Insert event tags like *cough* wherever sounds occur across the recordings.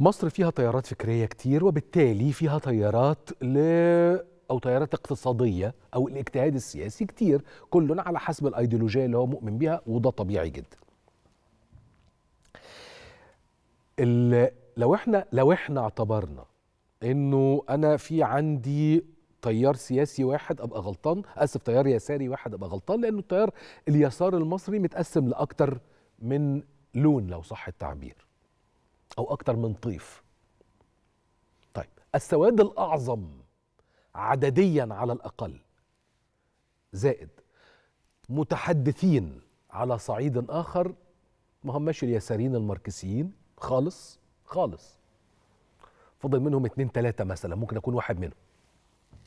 مصر فيها تيارات فكرية كتير وبالتالي فيها تيارات ل أو تيارات اقتصادية أو الاجتهاد السياسي كتير كل على حسب الأيديولوجية اللي هو مؤمن بها وده طبيعي جدا لو احنا لو احنا اعتبرنا انه انا في عندي تيار سياسي واحد ابقى غلطان اسف تيار يساري واحد ابقى غلطان لانه التيار اليسار المصري متقسم لاكتر من لون لو صح التعبير أو أكتر من طيف طيب السواد الأعظم عدديا على الأقل زائد متحدثين على صعيد آخر ما هماش اليساريين الماركسيين خالص خالص فضل منهم اتنين تلاتة مثلا ممكن أكون واحد منهم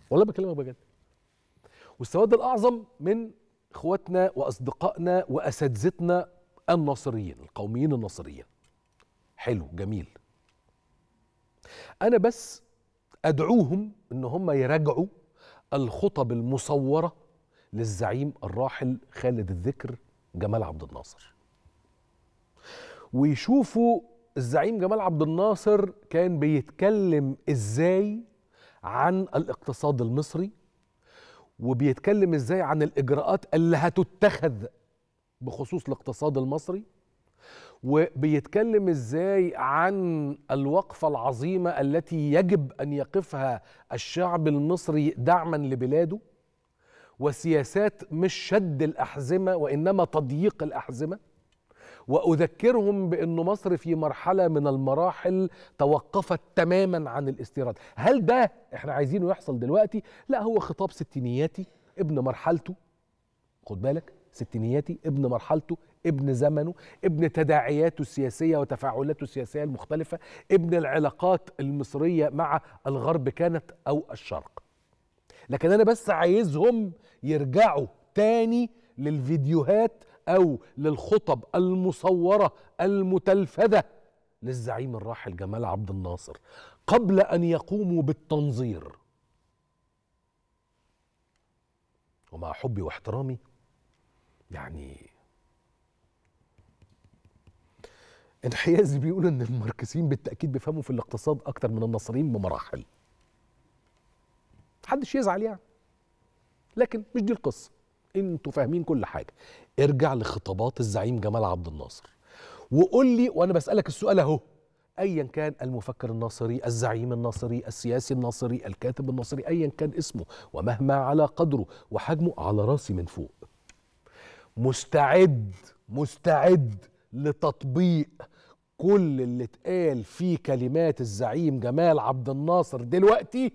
والله بكلمك بجد والسواد الأعظم من إخواتنا وأصدقائنا وأساتذتنا الناصريين القوميين الناصريين حلو جميل انا بس ادعوهم ان هم يراجعوا الخطب المصوره للزعيم الراحل خالد الذكر جمال عبد الناصر ويشوفوا الزعيم جمال عبد الناصر كان بيتكلم ازاي عن الاقتصاد المصري وبيتكلم ازاي عن الاجراءات اللي هتتخذ بخصوص الاقتصاد المصري وبيتكلم ازاي عن الوقفه العظيمه التي يجب ان يقفها الشعب المصري دعما لبلاده وسياسات مش شد الاحزمه وانما تضييق الاحزمه واذكرهم بان مصر في مرحله من المراحل توقفت تماما عن الاستيراد هل ده احنا عايزينه يحصل دلوقتي لا هو خطاب ستينياتي ابن مرحلته خد بالك ستينياتي ابن مرحلته ابن زمنه ابن تداعياته السياسية وتفاعلاته السياسية المختلفة ابن العلاقات المصرية مع الغرب كانت أو الشرق لكن أنا بس عايزهم يرجعوا تاني للفيديوهات أو للخطب المصورة المتلفذة للزعيم الراحل جمال عبد الناصر قبل أن يقوموا بالتنظير ومع حبي واحترامي يعني انحياز بيقول ان الماركسيين بالتاكيد بيفهموا في الاقتصاد اكتر من الناصرين بمراحل محدش يزعل يعني لكن مش دي القصه انتوا فاهمين كل حاجه ارجع لخطابات الزعيم جمال عبد الناصر وقول لي وانا بسالك السؤال اهو ايا كان المفكر الناصري الزعيم الناصري السياسي الناصري الكاتب الناصري ايا كان اسمه ومهما على قدره وحجمه على راسي من فوق مستعد مستعد لتطبيق كل اللي اتقال في كلمات الزعيم جمال عبد الناصر دلوقتي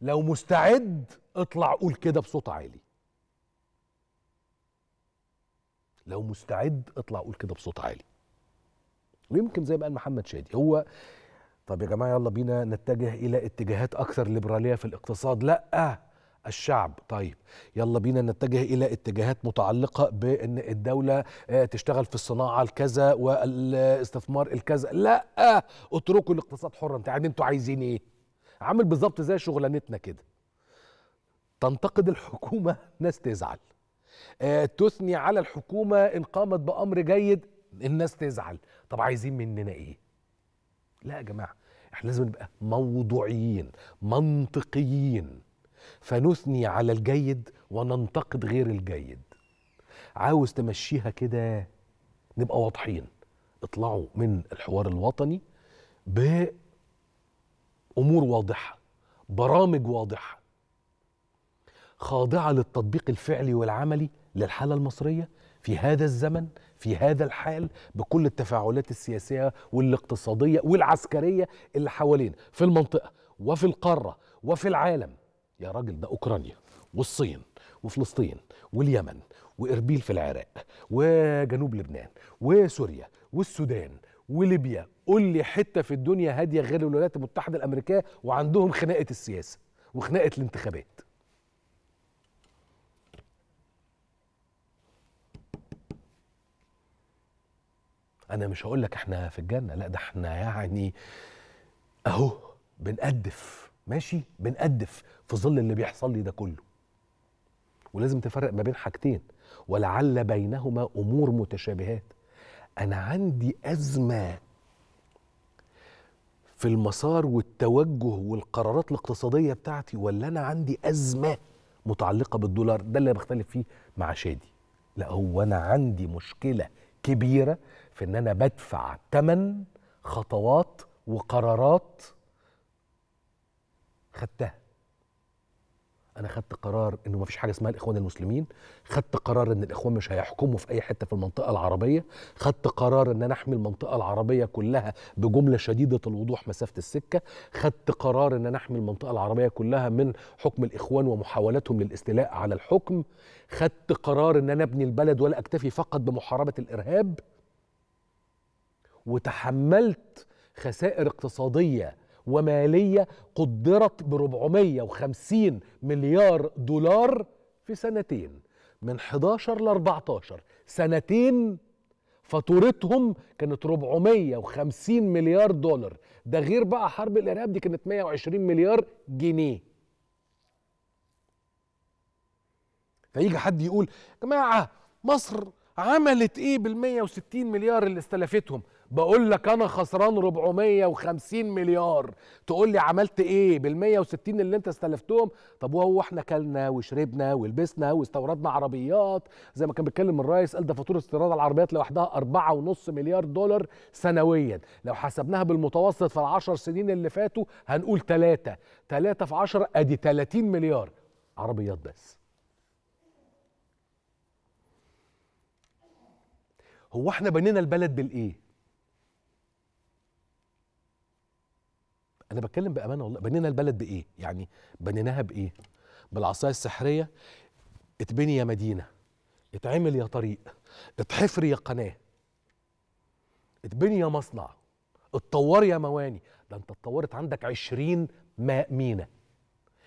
لو مستعد اطلع قول كده بصوت عالي لو مستعد اطلع قول كده بصوت عالي ويمكن زي ما قال محمد شادي هو طب يا جماعه يلا بينا نتجه الى اتجاهات اكثر ليبراليه في الاقتصاد لا الشعب طيب يلا بينا نتجه الى اتجاهات متعلقه بان الدوله آه، تشتغل في الصناعه الكذا والاستثمار الكذا لا اتركوا الاقتصاد حرا انت انتوا عايزين ايه عامل بالظبط زي شغلانتنا كده تنتقد الحكومه *laughs* ناس تزعل آه، تثني على الحكومه ان قامت بامر جيد الناس تزعل طب عايزين مننا ايه لا يا جماعه احنا لازم نبقى موضوعيين منطقيين فنثني على الجيد وننتقد غير الجيد عاوز تمشيها كده نبقى واضحين اطلعوا من الحوار الوطني بأمور واضحة برامج واضحة خاضعة للتطبيق الفعلي والعملي للحالة المصرية في هذا الزمن في هذا الحال بكل التفاعلات السياسية والاقتصادية والعسكرية اللي حوالينا في المنطقة وفي القارة وفي العالم يا راجل ده اوكرانيا والصين وفلسطين واليمن واربيل في العراق وجنوب لبنان وسوريا والسودان وليبيا قول لي حته في الدنيا هاديه غير الولايات المتحده الامريكيه وعندهم خناقه السياسه وخناقه الانتخابات انا مش هقول لك احنا في الجنه لا ده احنا يعني اهو بنقدف ماشي بنقدف في ظل اللي بيحصل لي ده كله ولازم تفرق ما بين حاجتين ولعل بينهما امور متشابهات انا عندي ازمه في المسار والتوجه والقرارات الاقتصاديه بتاعتي ولا انا عندي ازمه متعلقه بالدولار ده اللي بختلف فيه مع شادي لا هو انا عندي مشكله كبيره في ان انا بدفع ثمن خطوات وقرارات خدتها انا خدت قرار انه مفيش حاجه اسمها الاخوان المسلمين خدت قرار ان الاخوان مش هيحكموا في اي حته في المنطقه العربيه خدت قرار ان انا احمي المنطقه العربيه كلها بجمله شديده الوضوح مسافه السكه خدت قرار ان انا احمي المنطقه العربيه كلها من حكم الاخوان ومحاولاتهم للاستيلاء على الحكم خدت قرار ان انا ابني البلد ولا اكتفي فقط بمحاربه الارهاب وتحملت خسائر اقتصاديه ومالية قدرت ب 450 مليار دولار في سنتين من 11 ل 14 سنتين فاتورتهم كانت 450 مليار دولار ده غير بقى حرب الارهاب دي كانت 120 مليار جنيه فيجي حد يقول يا جماعه مصر عملت ايه بال 160 مليار اللي استلفتهم بقول لك انا خسران 450 مليار تقول لي عملت ايه بال 160 اللي انت استلفتهم طب وهو احنا كلنا وشربنا ولبسنا واستوردنا عربيات زي ما كان بيتكلم الرئيس قال ده فاتوره استيراد العربيات لوحدها 4.5 مليار دولار سنويا لو حسبناها بالمتوسط في العشر سنين اللي فاتوا هنقول 3 3 في 10 ادي 30 مليار عربيات بس هو احنا بنينا البلد بالايه انا بتكلم بامانه والله بنينا البلد بايه يعني بنيناها بايه بالعصايه السحريه اتبني يا مدينه اتعمل يا طريق اتحفر يا قناه اتبني يا مصنع اتطوري يا مواني ده انت اتطورت عندك عشرين مينا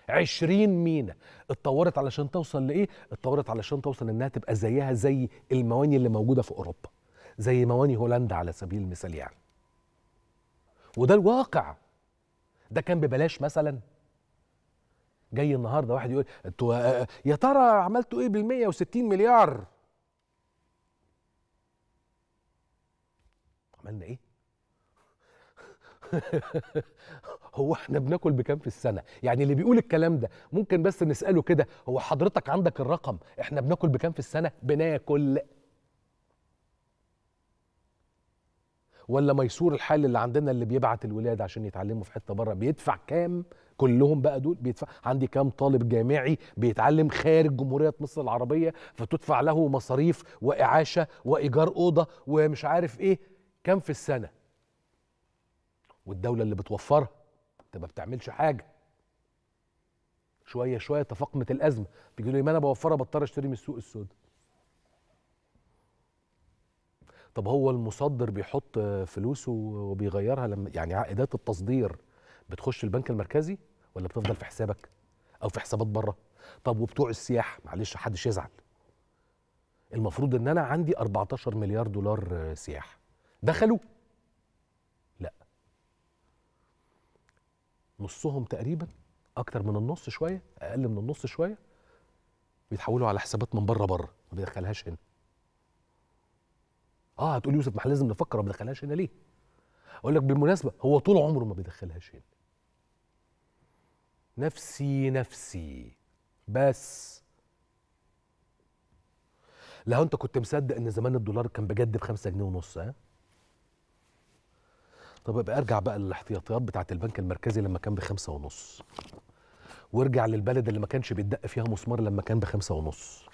عشرين مينا اتطورت علشان توصل لايه اتطورت علشان توصل انها تبقى زيها زي المواني اللي موجوده في اوروبا زي مواني هولندا على سبيل المثال يعني وده الواقع ده كان ببلاش مثلا جاي النهارده واحد يقول انتوا آه، آه، يا ترى عملتوا ايه بال 160 مليار عملنا ايه *laughs* هو احنا بناكل بكام في السنه يعني اللي بيقول الكلام ده ممكن بس نساله كده هو حضرتك عندك الرقم احنا بناكل بكام في السنه بناكل ولا ميسور الحال اللي عندنا اللي بيبعت الولاد عشان يتعلموا في حته بره بيدفع كام كلهم بقى دول بيدفع عندي كام طالب جامعي بيتعلم خارج جمهوريه مصر العربيه فتدفع له مصاريف واعاشه وايجار اوضه ومش عارف ايه كام في السنه والدوله اللي بتوفرها انت ما بتعملش حاجه شويه شويه تفاقمت الازمه تقول لي إيه؟ ما انا بوفرها بضطر اشتري من السوق السوداء طب هو المصدر بيحط فلوسه وبيغيرها لما يعني عائدات التصدير بتخش البنك المركزي ولا بتفضل في حسابك او في حسابات بره طب وبتوع السياح معلش حدش يزعل المفروض ان انا عندي 14 مليار دولار سياح دخلوا لا نصهم تقريبا اكتر من النص شويه اقل من النص شويه بيتحولوا على حسابات من بره بره ما بيدخلهاش هنا اه هتقول يوسف ما احنا لازم نفكر ما بيدخلهاش هنا ليه؟ اقول لك بالمناسبه هو طول عمره ما بيدخلهاش هنا. نفسي نفسي بس لو انت كنت مصدق ان زمان الدولار كان بجد ب 5 جنيه ونص ها؟ طب ابقى ارجع بقى للاحتياطيات بتاعه البنك المركزي لما كان بخمسة ونص وارجع للبلد اللي ما كانش بيتدق فيها مسمار لما كان بخمسة ونص